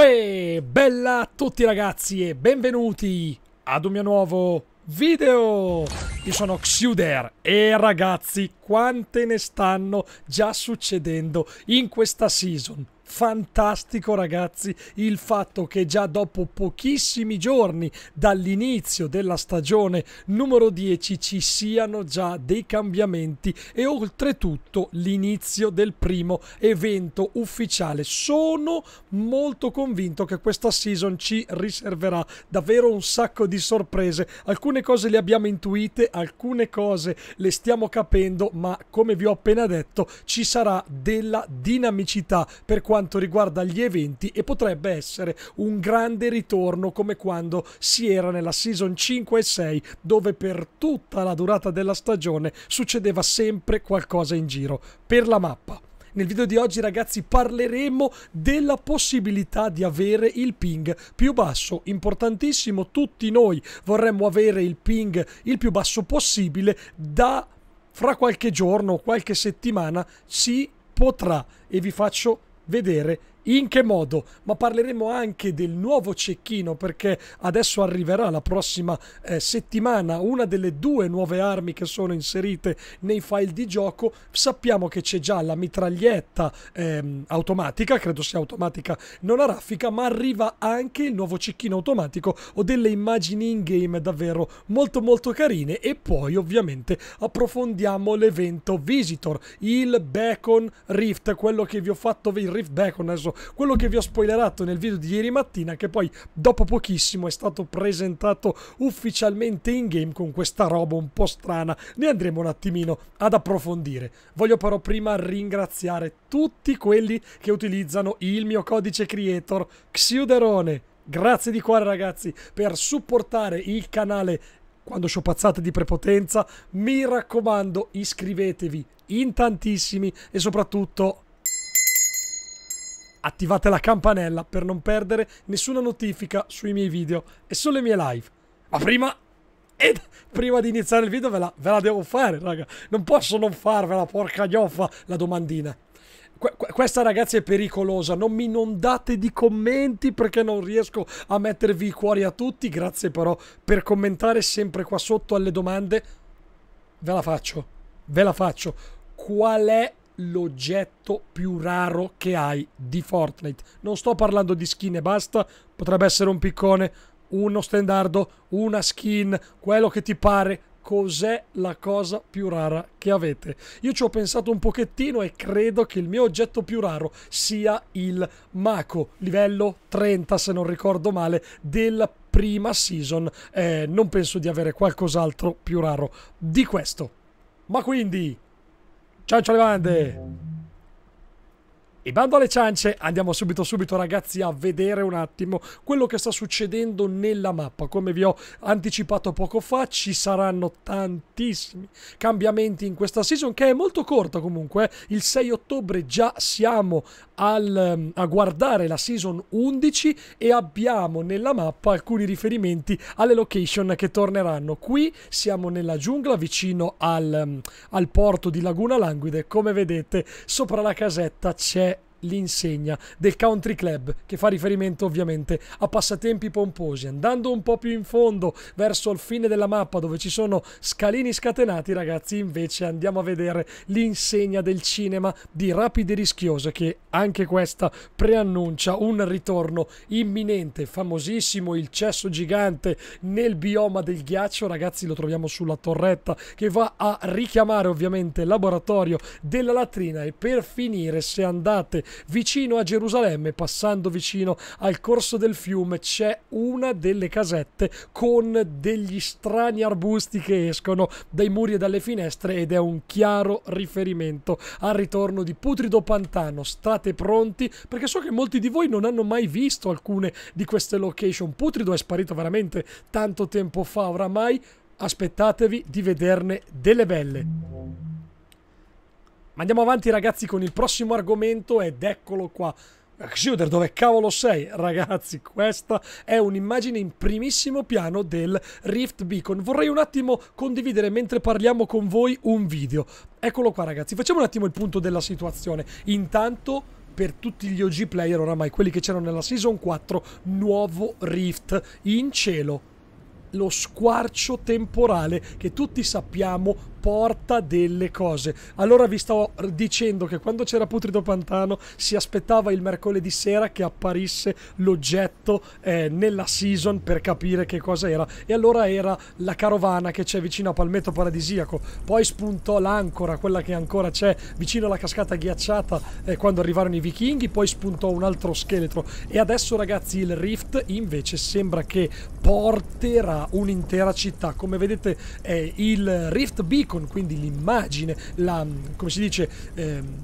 Uè, bella a tutti ragazzi e benvenuti ad un mio nuovo video! Io sono Xuder e ragazzi quante ne stanno già succedendo in questa season fantastico ragazzi il fatto che già dopo pochissimi giorni dall'inizio della stagione numero 10 ci siano già dei cambiamenti e oltretutto l'inizio del primo evento ufficiale. Sono molto convinto che questa season ci riserverà davvero un sacco di sorprese. Alcune cose le abbiamo intuite, alcune cose le stiamo capendo, ma come vi ho appena detto ci sarà della dinamicità per quanto quanto riguarda gli eventi e potrebbe essere un grande ritorno come quando si era nella season 5 e 6 dove per tutta la durata della stagione succedeva sempre qualcosa in giro per la mappa. Nel video di oggi ragazzi parleremo della possibilità di avere il ping più basso, importantissimo, tutti noi vorremmo avere il ping il più basso possibile da fra qualche giorno o qualche settimana si potrà e vi faccio vedere in che modo? Ma parleremo anche del nuovo cecchino perché adesso arriverà la prossima eh, settimana una delle due nuove armi che sono inserite nei file di gioco. Sappiamo che c'è già la mitraglietta ehm, automatica, credo sia automatica non a raffica, ma arriva anche il nuovo cecchino automatico o delle immagini in game davvero molto molto carine e poi ovviamente approfondiamo l'evento Visitor, il Beacon Rift, quello che vi ho fatto, il Rift Beacon adesso quello che vi ho spoilerato nel video di ieri mattina che poi dopo pochissimo è stato presentato ufficialmente in game con questa roba un po' strana, ne andremo un attimino ad approfondire. Voglio però prima ringraziare tutti quelli che utilizzano il mio codice creator Xiuderone. Grazie di cuore ragazzi per supportare il canale quando sciopazzate di prepotenza. Mi raccomando iscrivetevi in tantissimi e soprattutto attivate la campanella per non perdere nessuna notifica sui miei video e sulle mie live. Ma prima, ed, prima di iniziare il video ve la, ve la, devo fare, raga. Non posso non farvela, porca gnoffa, la domandina. questa ragazzi è pericolosa, non mi inondate di commenti perché non riesco a mettervi i cuori a tutti. Grazie però per commentare sempre qua sotto alle domande. Ve la faccio, ve la faccio. Qual è l'oggetto più raro che hai di Fortnite. Non sto parlando di skin e basta, potrebbe essere un piccone, uno stendardo, una skin, quello che ti pare. Cos'è la cosa più rara che avete? Io ci ho pensato un pochettino e credo che il mio oggetto più raro sia il Mako, livello 30 se non ricordo male, del prima season. Eh, non penso di avere qualcos'altro più raro di questo. Ma quindi, Ciancio alle E bando alle ciance, andiamo subito subito ragazzi a vedere un attimo quello che sta succedendo nella mappa. Come vi ho anticipato poco fa ci saranno tantissimi cambiamenti in questa season che è molto corta comunque. Eh. Il 6 ottobre già siamo al, ehm, a guardare la season 11 e abbiamo nella mappa alcuni riferimenti alle location che torneranno. Qui siamo nella giungla vicino al, ehm, al porto di Laguna Languide, come vedete sopra la casetta c'è l'insegna del country club che fa riferimento ovviamente a passatempi pomposi andando un po' più in fondo verso il fine della mappa dove ci sono scalini scatenati ragazzi invece andiamo a vedere l'insegna del cinema di Rapide Rischiose che anche questa preannuncia un ritorno imminente famosissimo il cesso gigante nel bioma del ghiaccio ragazzi lo troviamo sulla torretta che va a richiamare ovviamente il laboratorio della latrina e per finire se andate vicino a Gerusalemme, passando vicino al corso del fiume, c'è una delle casette con degli strani arbusti che escono dai muri e dalle finestre ed è un chiaro riferimento al ritorno di Putrido Pantano. State pronti perché so che molti di voi non hanno mai visto alcune di queste location. Putrido è sparito veramente tanto tempo fa oramai aspettatevi di vederne delle belle. Ma andiamo avanti ragazzi con il prossimo argomento ed eccolo qua. Shooter, dove cavolo sei? Ragazzi, questa è un'immagine in primissimo piano del Rift Beacon. Vorrei un attimo condividere mentre parliamo con voi un video. Eccolo qua ragazzi, facciamo un attimo il punto della situazione. Intanto per tutti gli OG player oramai, quelli che c'erano nella Season 4, nuovo Rift in cielo. Lo squarcio temporale che tutti sappiamo porta delle cose. Allora vi stavo dicendo che quando c'era Putrido Pantano si aspettava il mercoledì sera che apparisse l'oggetto eh, nella season per capire che cosa era. E allora era la carovana che c'è vicino a Palmetto Paradisiaco. Poi spuntò l'ancora, quella che ancora c'è vicino alla cascata ghiacciata eh, quando arrivarono i vichinghi. Poi spuntò un altro scheletro. E adesso ragazzi il rift invece sembra che porterà un'intera città. Come vedete eh, il rift beacon l'icon, quindi l'immagine, la, come si dice, ehm,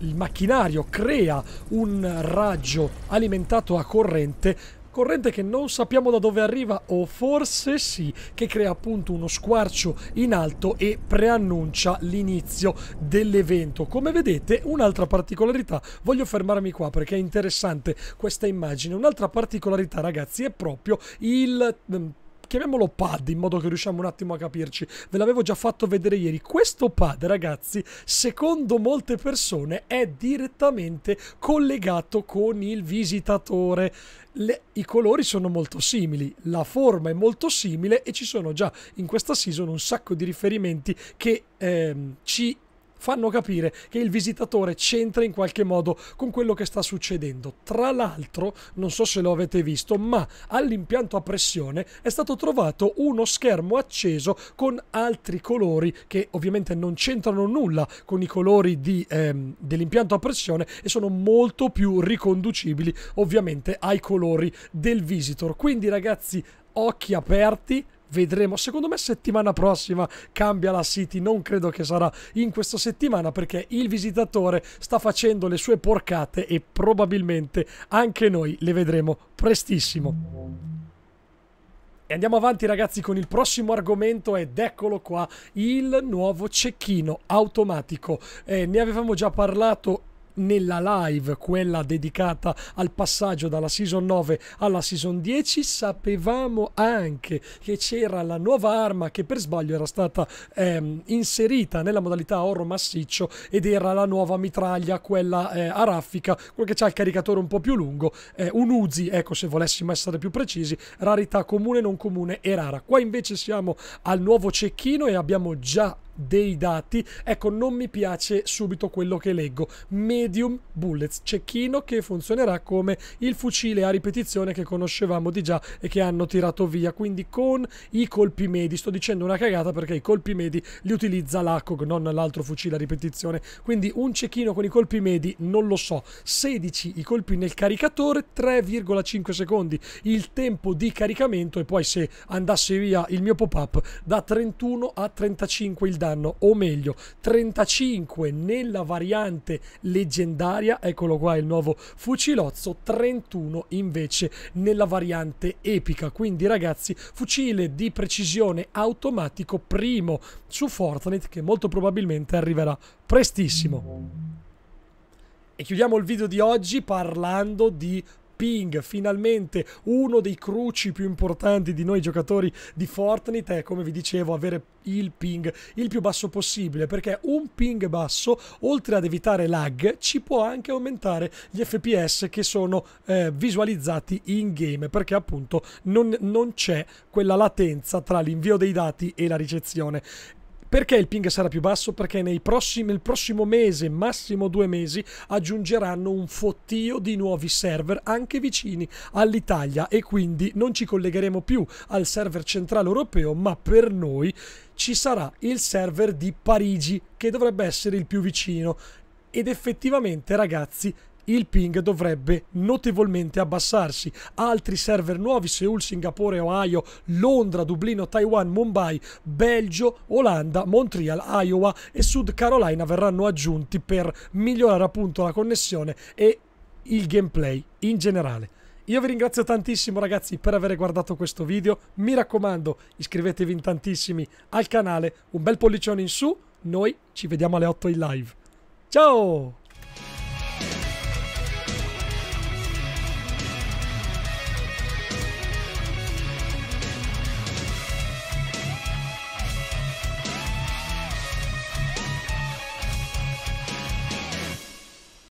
il macchinario crea un raggio alimentato a corrente corrente che non sappiamo da dove arriva o forse sì, che crea appunto uno squarcio in alto e preannuncia l'inizio dell'evento. Come vedete, un'altra particolarità, voglio fermarmi qua perché è interessante questa immagine, un'altra particolarità ragazzi è proprio il ehm, chiamiamolo pad in modo che riusciamo un attimo a capirci. Ve l'avevo già fatto vedere ieri. Questo pad, ragazzi, secondo molte persone è direttamente collegato con il visitatore. Le, I colori sono molto simili, la forma è molto simile e ci sono già in questa season un sacco di riferimenti che ehm, ci fanno capire che il visitatore c'entra in qualche modo con quello che sta succedendo. Tra l'altro, non so se lo avete visto, ma all'impianto a pressione è stato trovato uno schermo acceso con altri colori che ovviamente non c'entrano nulla con i colori di, ehm, dell'impianto a pressione e sono molto più riconducibili ovviamente ai colori del visitor. Quindi ragazzi, occhi aperti vedremo. Secondo me settimana prossima cambia la City, non credo che sarà in questa settimana perché il visitatore sta facendo le sue porcate e probabilmente anche noi le vedremo prestissimo. E andiamo avanti ragazzi con il prossimo argomento ed eccolo qua, il nuovo cecchino automatico. Eh, ne avevamo già parlato nella live, quella dedicata al passaggio dalla season 9 alla season 10, sapevamo anche che c'era la nuova arma che per sbaglio era stata ehm, inserita nella modalità oro massiccio ed era la nuova mitraglia, quella eh, a raffica, quella che c'ha il caricatore un po' più lungo, eh, un Uzi, ecco se volessimo essere più precisi, rarità comune, non comune e rara. Qua invece siamo al nuovo cecchino e abbiamo già dei dati. Ecco, non mi piace subito quello che leggo. Medium bullets, cecchino che funzionerà come il fucile a ripetizione che conoscevamo di già e che hanno tirato via. Quindi con i colpi medi, sto dicendo una cagata perché i colpi medi li utilizza l'ACOG, non l'altro fucile a ripetizione. Quindi un cecchino con i colpi medi, non lo so. 16 i colpi nel caricatore, 3,5 secondi il tempo di caricamento e poi se andasse via il mio pop-up da 31 a 35 il dato quest'anno, o meglio 35 nella variante leggendaria, eccolo qua il nuovo fucilozzo, 31 invece nella variante epica. Quindi ragazzi, fucile di precisione automatico primo su Fortnite che molto probabilmente arriverà prestissimo. E chiudiamo il video di oggi parlando di ping, finalmente uno dei cruci più importanti di noi giocatori di Fortnite è, come vi dicevo, avere il ping il più basso possibile, perché un ping basso, oltre ad evitare lag, ci può anche aumentare gli FPS che sono eh, visualizzati in game, perché appunto non, non c'è quella latenza tra l'invio dei dati e la ricezione. Perché il ping sarà più basso? Perché prossimi, nel prossimo mese, massimo due mesi, aggiungeranno un fottio di nuovi server anche vicini all'Italia e quindi non ci collegheremo più al server centrale europeo, ma per noi ci sarà il server di Parigi che dovrebbe essere il più vicino. Ed effettivamente, ragazzi, il ping dovrebbe notevolmente abbassarsi. Altri server nuovi, Seoul, Singapore, Ohio, Londra, Dublino, Taiwan, Mumbai, Belgio, Olanda, Montreal, Iowa e Sud Carolina verranno aggiunti per migliorare appunto la connessione e il gameplay in generale. Io vi ringrazio tantissimo ragazzi per aver guardato questo video, mi raccomando iscrivetevi in tantissimi al canale, un bel pollicione in su, noi ci vediamo alle 8 in live. Ciao!